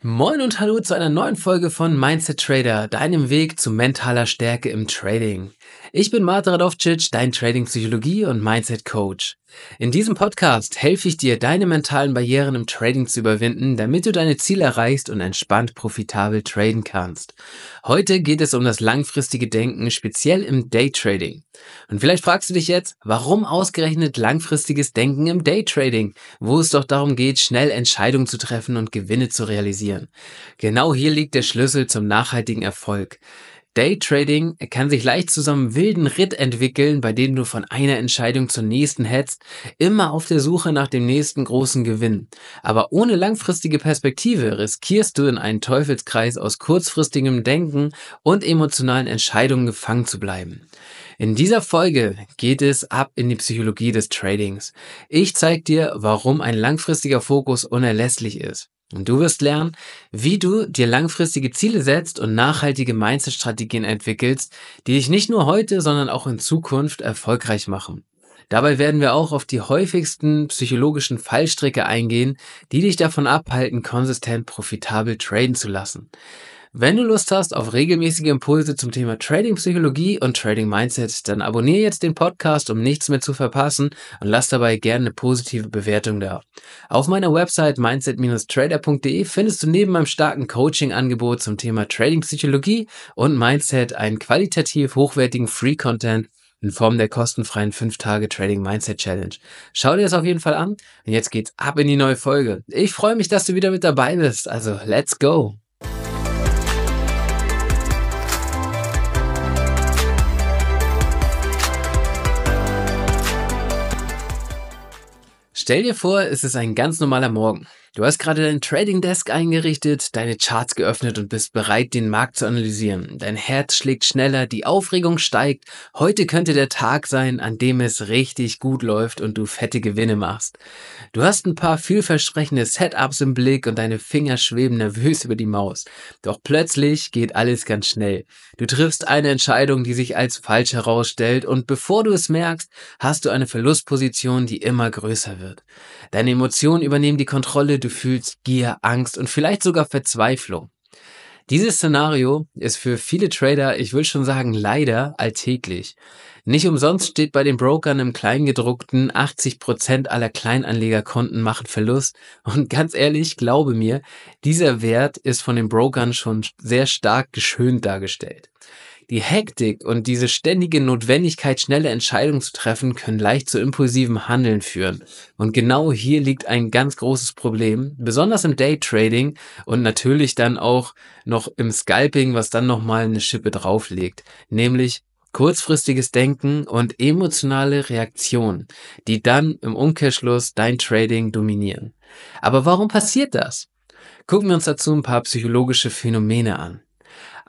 Moin und hallo zu einer neuen Folge von Mindset Trader, deinem Weg zu mentaler Stärke im Trading. Ich bin Marta Radovcic, dein Trading Psychologie und Mindset Coach. In diesem Podcast helfe ich dir, deine mentalen Barrieren im Trading zu überwinden, damit du deine Ziele erreichst und entspannt profitabel traden kannst. Heute geht es um das langfristige Denken, speziell im Daytrading. Und vielleicht fragst du dich jetzt, warum ausgerechnet langfristiges Denken im Daytrading, wo es doch darum geht, schnell Entscheidungen zu treffen und Gewinne zu realisieren. Genau hier liegt der Schlüssel zum nachhaltigen Erfolg. Daytrading kann sich leicht zu so einem wilden Ritt entwickeln, bei dem du von einer Entscheidung zur nächsten hetzt, immer auf der Suche nach dem nächsten großen Gewinn. Aber ohne langfristige Perspektive riskierst du in einen Teufelskreis aus kurzfristigem Denken und emotionalen Entscheidungen gefangen zu bleiben. In dieser Folge geht es ab in die Psychologie des Tradings. Ich zeige dir, warum ein langfristiger Fokus unerlässlich ist. Und du wirst lernen, wie du dir langfristige Ziele setzt und nachhaltige Mindset-Strategien entwickelst, die dich nicht nur heute, sondern auch in Zukunft erfolgreich machen. Dabei werden wir auch auf die häufigsten psychologischen Fallstricke eingehen, die dich davon abhalten, konsistent profitabel traden zu lassen. Wenn du Lust hast auf regelmäßige Impulse zum Thema Trading Psychologie und Trading Mindset, dann abonniere jetzt den Podcast, um nichts mehr zu verpassen und lass dabei gerne eine positive Bewertung da. Auf meiner Website mindset-trader.de findest du neben meinem starken Coaching-Angebot zum Thema Trading Psychologie und Mindset einen qualitativ hochwertigen Free-Content in Form der kostenfreien 5-Tage-Trading-Mindset-Challenge. Schau dir das auf jeden Fall an und jetzt geht's ab in die neue Folge. Ich freue mich, dass du wieder mit dabei bist, also let's go! Stell dir vor, es ist ein ganz normaler Morgen. Du hast gerade dein Trading Desk eingerichtet, deine Charts geöffnet und bist bereit, den Markt zu analysieren. Dein Herz schlägt schneller, die Aufregung steigt. Heute könnte der Tag sein, an dem es richtig gut läuft und du fette Gewinne machst. Du hast ein paar vielversprechende Setups im Blick und deine Finger schweben nervös über die Maus. Doch plötzlich geht alles ganz schnell. Du triffst eine Entscheidung, die sich als falsch herausstellt und bevor du es merkst, hast du eine Verlustposition, die immer größer wird. Deine Emotionen übernehmen die Kontrolle, Gefühlsgier, Angst und vielleicht sogar Verzweiflung. Dieses Szenario ist für viele Trader, ich will schon sagen, leider alltäglich. Nicht umsonst steht bei den Brokern im Kleingedruckten 80% Prozent aller Kleinanlegerkonten machen Verlust. Und ganz ehrlich, glaube mir, dieser Wert ist von den Brokern schon sehr stark geschönt dargestellt. Die Hektik und diese ständige Notwendigkeit, schnelle Entscheidungen zu treffen, können leicht zu impulsivem Handeln führen. Und genau hier liegt ein ganz großes Problem, besonders im Daytrading und natürlich dann auch noch im Scalping, was dann nochmal eine Schippe drauflegt, nämlich kurzfristiges Denken und emotionale Reaktionen, die dann im Umkehrschluss dein Trading dominieren. Aber warum passiert das? Gucken wir uns dazu ein paar psychologische Phänomene an.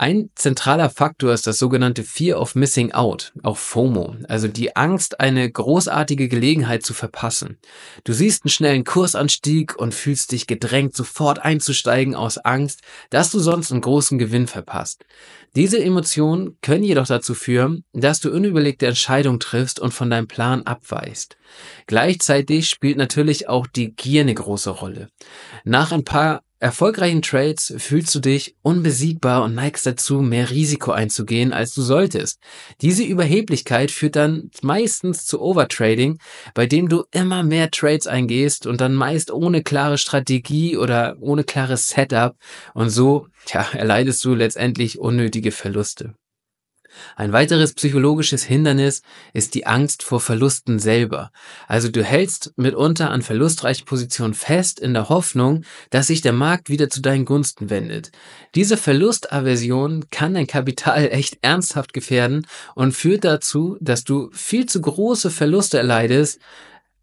Ein zentraler Faktor ist das sogenannte Fear of Missing Out, auch FOMO, also die Angst, eine großartige Gelegenheit zu verpassen. Du siehst einen schnellen Kursanstieg und fühlst dich gedrängt, sofort einzusteigen aus Angst, dass du sonst einen großen Gewinn verpasst. Diese Emotionen können jedoch dazu führen, dass du unüberlegte Entscheidungen triffst und von deinem Plan abweichst. Gleichzeitig spielt natürlich auch die Gier eine große Rolle. Nach ein paar erfolgreichen Trades fühlst du dich unbesiegbar und neigst dazu, mehr Risiko einzugehen, als du solltest. Diese Überheblichkeit führt dann meistens zu Overtrading, bei dem du immer mehr Trades eingehst und dann meist ohne klare Strategie oder ohne klares Setup und so tja, erleidest du letztendlich unnötige Verluste. Ein weiteres psychologisches Hindernis ist die Angst vor Verlusten selber. Also du hältst mitunter an verlustreichen Positionen fest in der Hoffnung, dass sich der Markt wieder zu deinen Gunsten wendet. Diese Verlustaversion kann dein Kapital echt ernsthaft gefährden und führt dazu, dass du viel zu große Verluste erleidest,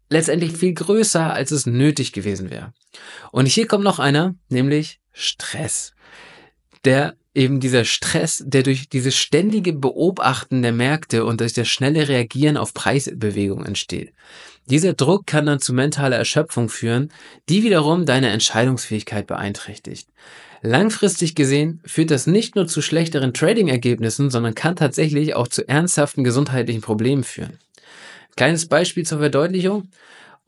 letztendlich viel größer, als es nötig gewesen wäre. Und hier kommt noch einer, nämlich Stress. Der eben dieser Stress, der durch dieses ständige Beobachten der Märkte und durch das schnelle Reagieren auf Preisbewegungen entsteht. Dieser Druck kann dann zu mentaler Erschöpfung führen, die wiederum deine Entscheidungsfähigkeit beeinträchtigt. Langfristig gesehen führt das nicht nur zu schlechteren Trading-Ergebnissen, sondern kann tatsächlich auch zu ernsthaften gesundheitlichen Problemen führen. Kleines Beispiel zur Verdeutlichung.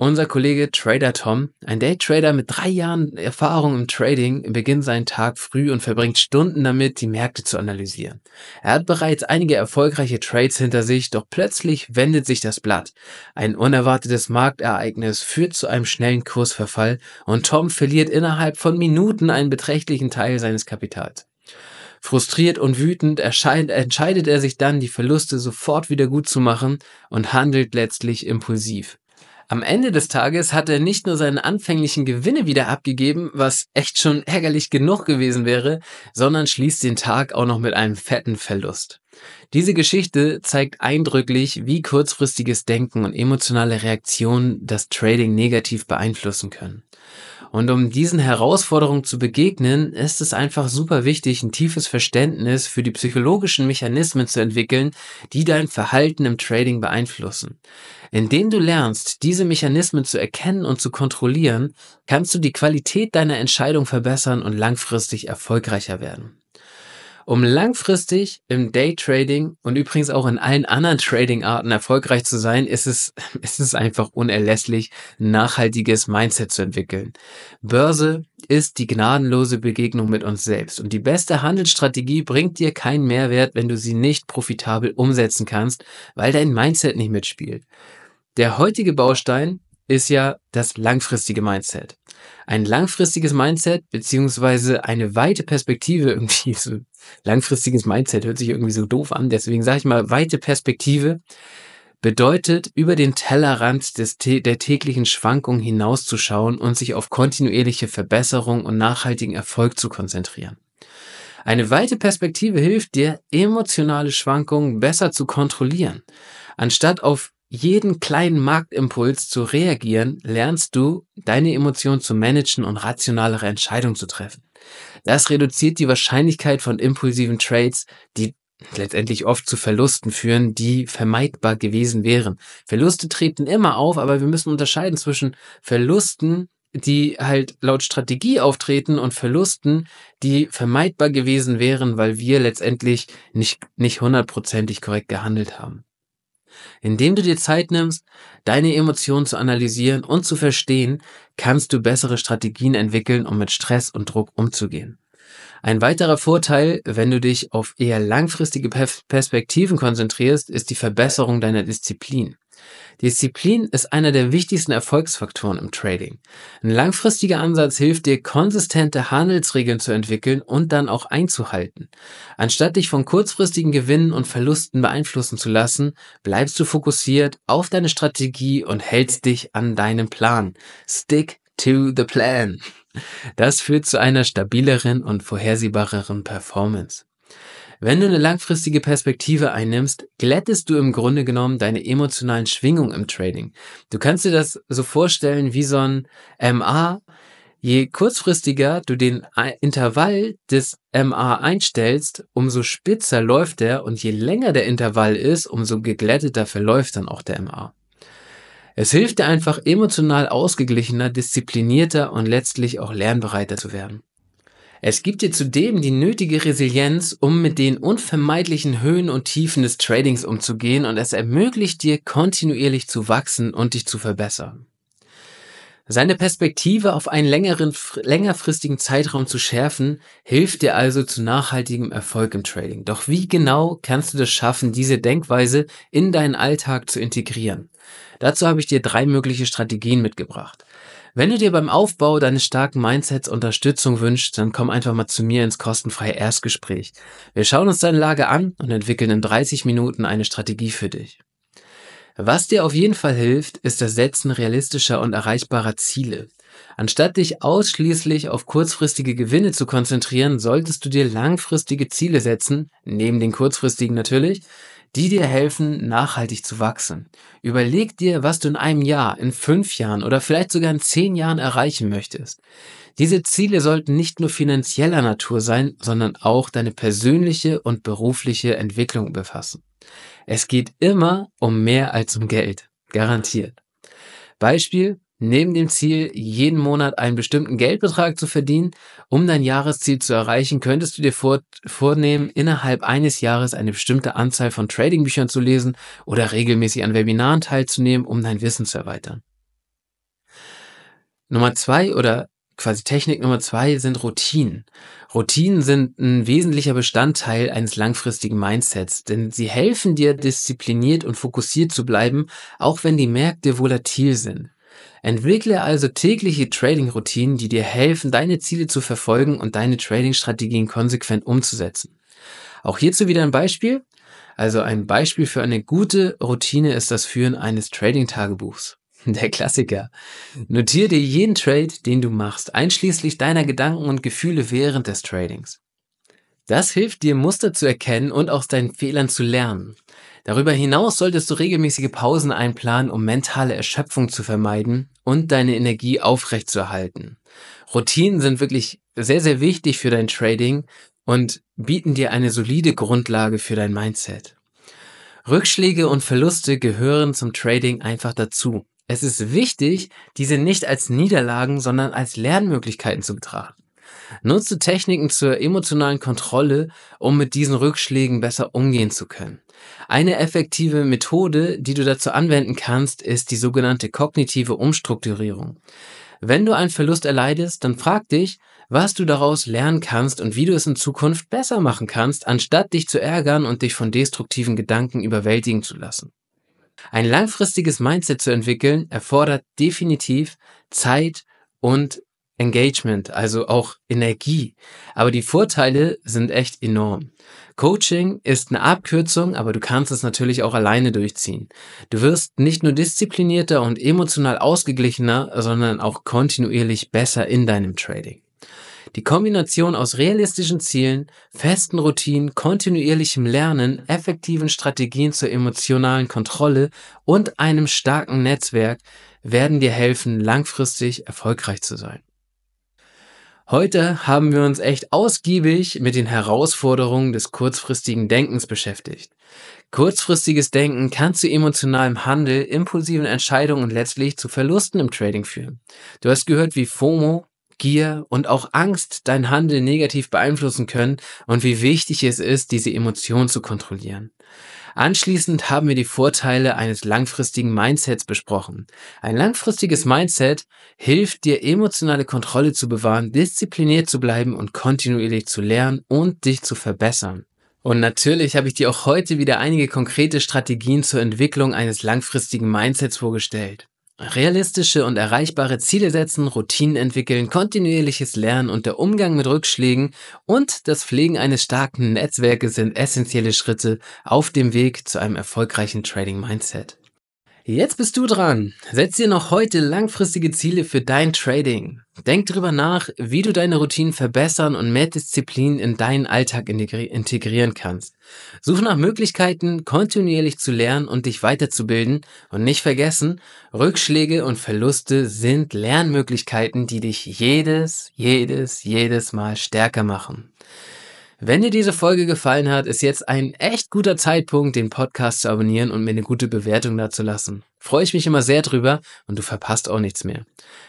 Unser Kollege Trader Tom, ein Daytrader mit drei Jahren Erfahrung im Trading, beginnt seinen Tag früh und verbringt Stunden damit, die Märkte zu analysieren. Er hat bereits einige erfolgreiche Trades hinter sich, doch plötzlich wendet sich das Blatt. Ein unerwartetes Marktereignis führt zu einem schnellen Kursverfall und Tom verliert innerhalb von Minuten einen beträchtlichen Teil seines Kapitals. Frustriert und wütend entscheidet er sich dann, die Verluste sofort wieder gut zu machen und handelt letztlich impulsiv. Am Ende des Tages hat er nicht nur seine anfänglichen Gewinne wieder abgegeben, was echt schon ärgerlich genug gewesen wäre, sondern schließt den Tag auch noch mit einem fetten Verlust. Diese Geschichte zeigt eindrücklich, wie kurzfristiges Denken und emotionale Reaktionen das Trading negativ beeinflussen können. Und um diesen Herausforderungen zu begegnen, ist es einfach super wichtig, ein tiefes Verständnis für die psychologischen Mechanismen zu entwickeln, die dein Verhalten im Trading beeinflussen. Indem du lernst, diese Mechanismen zu erkennen und zu kontrollieren, kannst du die Qualität deiner Entscheidung verbessern und langfristig erfolgreicher werden um langfristig im Daytrading und übrigens auch in allen anderen Trading-Arten erfolgreich zu sein, ist es, ist es einfach unerlässlich, ein nachhaltiges Mindset zu entwickeln. Börse ist die gnadenlose Begegnung mit uns selbst und die beste Handelsstrategie bringt dir keinen Mehrwert, wenn du sie nicht profitabel umsetzen kannst, weil dein Mindset nicht mitspielt. Der heutige Baustein ist ja das langfristige Mindset. Ein langfristiges Mindset beziehungsweise eine weite Perspektive irgendwie. So langfristiges Mindset hört sich irgendwie so doof an. Deswegen sage ich mal weite Perspektive bedeutet, über den Tellerrand des, der täglichen Schwankungen hinauszuschauen und sich auf kontinuierliche Verbesserung und nachhaltigen Erfolg zu konzentrieren. Eine weite Perspektive hilft dir, emotionale Schwankungen besser zu kontrollieren. Anstatt auf jeden kleinen Marktimpuls zu reagieren, lernst du, deine Emotionen zu managen und rationalere Entscheidungen zu treffen. Das reduziert die Wahrscheinlichkeit von impulsiven Trades, die letztendlich oft zu Verlusten führen, die vermeidbar gewesen wären. Verluste treten immer auf, aber wir müssen unterscheiden zwischen Verlusten, die halt laut Strategie auftreten und Verlusten, die vermeidbar gewesen wären, weil wir letztendlich nicht, nicht hundertprozentig korrekt gehandelt haben. Indem du dir Zeit nimmst, deine Emotionen zu analysieren und zu verstehen, kannst du bessere Strategien entwickeln, um mit Stress und Druck umzugehen. Ein weiterer Vorteil, wenn du dich auf eher langfristige Perspektiven konzentrierst, ist die Verbesserung deiner Disziplin. Disziplin ist einer der wichtigsten Erfolgsfaktoren im Trading. Ein langfristiger Ansatz hilft dir, konsistente Handelsregeln zu entwickeln und dann auch einzuhalten. Anstatt dich von kurzfristigen Gewinnen und Verlusten beeinflussen zu lassen, bleibst du fokussiert auf deine Strategie und hältst dich an deinen Plan. Stick to the plan. Das führt zu einer stabileren und vorhersehbareren Performance. Wenn du eine langfristige Perspektive einnimmst, glättest du im Grunde genommen deine emotionalen Schwingungen im Trading. Du kannst dir das so vorstellen wie so ein MA. Je kurzfristiger du den Intervall des MA einstellst, umso spitzer läuft er und je länger der Intervall ist, umso geglätteter verläuft dann auch der MA. Es hilft dir einfach, emotional ausgeglichener, disziplinierter und letztlich auch lernbereiter zu werden. Es gibt dir zudem die nötige Resilienz, um mit den unvermeidlichen Höhen und Tiefen des Tradings umzugehen und es ermöglicht dir kontinuierlich zu wachsen und dich zu verbessern. Seine Perspektive auf einen längeren, längerfristigen Zeitraum zu schärfen, hilft dir also zu nachhaltigem Erfolg im Trading. Doch wie genau kannst du das schaffen, diese Denkweise in deinen Alltag zu integrieren? Dazu habe ich dir drei mögliche Strategien mitgebracht. Wenn du dir beim Aufbau deines starken Mindsets Unterstützung wünschst, dann komm einfach mal zu mir ins kostenfreie Erstgespräch. Wir schauen uns deine Lage an und entwickeln in 30 Minuten eine Strategie für dich. Was dir auf jeden Fall hilft, ist das Setzen realistischer und erreichbarer Ziele. Anstatt dich ausschließlich auf kurzfristige Gewinne zu konzentrieren, solltest du dir langfristige Ziele setzen, neben den kurzfristigen natürlich, die dir helfen, nachhaltig zu wachsen. Überleg dir, was du in einem Jahr, in fünf Jahren oder vielleicht sogar in zehn Jahren erreichen möchtest. Diese Ziele sollten nicht nur finanzieller Natur sein, sondern auch deine persönliche und berufliche Entwicklung befassen. Es geht immer um mehr als um Geld. Garantiert. Beispiel, neben dem Ziel, jeden Monat einen bestimmten Geldbetrag zu verdienen, um dein Jahresziel zu erreichen, könntest du dir vor, vornehmen, innerhalb eines Jahres eine bestimmte Anzahl von Tradingbüchern zu lesen oder regelmäßig an Webinaren teilzunehmen, um dein Wissen zu erweitern. Nummer zwei oder quasi Technik Nummer zwei sind Routinen. Routinen sind ein wesentlicher Bestandteil eines langfristigen Mindsets, denn sie helfen dir, diszipliniert und fokussiert zu bleiben, auch wenn die Märkte volatil sind. Entwickle also tägliche Trading-Routinen, die dir helfen, deine Ziele zu verfolgen und deine Trading-Strategien konsequent umzusetzen. Auch hierzu wieder ein Beispiel. Also ein Beispiel für eine gute Routine ist das Führen eines Trading-Tagebuchs. Der Klassiker. Notier dir jeden Trade, den du machst, einschließlich deiner Gedanken und Gefühle während des Tradings. Das hilft dir, Muster zu erkennen und aus deinen Fehlern zu lernen. Darüber hinaus solltest du regelmäßige Pausen einplanen, um mentale Erschöpfung zu vermeiden und deine Energie aufrechtzuerhalten. Routinen sind wirklich sehr, sehr wichtig für dein Trading und bieten dir eine solide Grundlage für dein Mindset. Rückschläge und Verluste gehören zum Trading einfach dazu. Es ist wichtig, diese nicht als Niederlagen, sondern als Lernmöglichkeiten zu betrachten. Nutze Techniken zur emotionalen Kontrolle, um mit diesen Rückschlägen besser umgehen zu können. Eine effektive Methode, die du dazu anwenden kannst, ist die sogenannte kognitive Umstrukturierung. Wenn du einen Verlust erleidest, dann frag dich, was du daraus lernen kannst und wie du es in Zukunft besser machen kannst, anstatt dich zu ärgern und dich von destruktiven Gedanken überwältigen zu lassen. Ein langfristiges Mindset zu entwickeln erfordert definitiv Zeit und Engagement, also auch Energie. Aber die Vorteile sind echt enorm. Coaching ist eine Abkürzung, aber du kannst es natürlich auch alleine durchziehen. Du wirst nicht nur disziplinierter und emotional ausgeglichener, sondern auch kontinuierlich besser in deinem Trading. Die Kombination aus realistischen Zielen, festen Routinen, kontinuierlichem Lernen, effektiven Strategien zur emotionalen Kontrolle und einem starken Netzwerk werden dir helfen, langfristig erfolgreich zu sein. Heute haben wir uns echt ausgiebig mit den Herausforderungen des kurzfristigen Denkens beschäftigt. Kurzfristiges Denken kann zu emotionalem Handel, impulsiven Entscheidungen und letztlich zu Verlusten im Trading führen. Du hast gehört, wie FOMO, Gier und auch Angst dein Handel negativ beeinflussen können und wie wichtig es ist, diese Emotionen zu kontrollieren. Anschließend haben wir die Vorteile eines langfristigen Mindsets besprochen. Ein langfristiges Mindset hilft dir, emotionale Kontrolle zu bewahren, diszipliniert zu bleiben und kontinuierlich zu lernen und dich zu verbessern. Und natürlich habe ich dir auch heute wieder einige konkrete Strategien zur Entwicklung eines langfristigen Mindsets vorgestellt. Realistische und erreichbare Ziele setzen, Routinen entwickeln, kontinuierliches Lernen und der Umgang mit Rückschlägen und das Pflegen eines starken Netzwerkes sind essentielle Schritte auf dem Weg zu einem erfolgreichen Trading Mindset. Jetzt bist du dran. Setz dir noch heute langfristige Ziele für dein Trading. Denk darüber nach, wie du deine Routinen verbessern und mehr Disziplin in deinen Alltag integrieren kannst. Suche nach Möglichkeiten, kontinuierlich zu lernen und dich weiterzubilden und nicht vergessen, Rückschläge und Verluste sind Lernmöglichkeiten, die dich jedes, jedes, jedes Mal stärker machen. Wenn dir diese Folge gefallen hat, ist jetzt ein echt guter Zeitpunkt, den Podcast zu abonnieren und mir eine gute Bewertung dazulassen. Freue ich mich immer sehr drüber und du verpasst auch nichts mehr.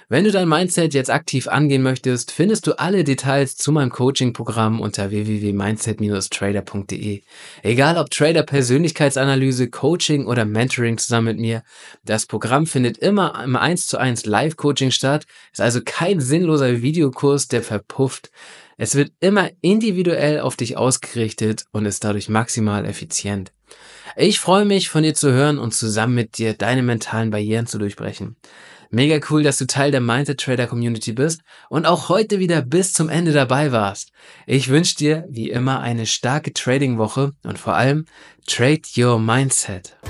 Wenn du dein Mindset jetzt aktiv angehen möchtest, findest du alle Details zu meinem Coaching-Programm unter www.mindset-trader.de. Egal ob Trader Persönlichkeitsanalyse, Coaching oder Mentoring zusammen mit mir, das Programm findet immer im 1 zu 1 Live-Coaching statt, ist also kein sinnloser Videokurs, der verpufft. Es wird immer individuell auf dich ausgerichtet und ist dadurch maximal effizient. Ich freue mich, von dir zu hören und zusammen mit dir deine mentalen Barrieren zu durchbrechen. Mega cool, dass du Teil der Mindset Trader Community bist und auch heute wieder bis zum Ende dabei warst. Ich wünsche dir wie immer eine starke Trading Woche und vor allem Trade Your Mindset.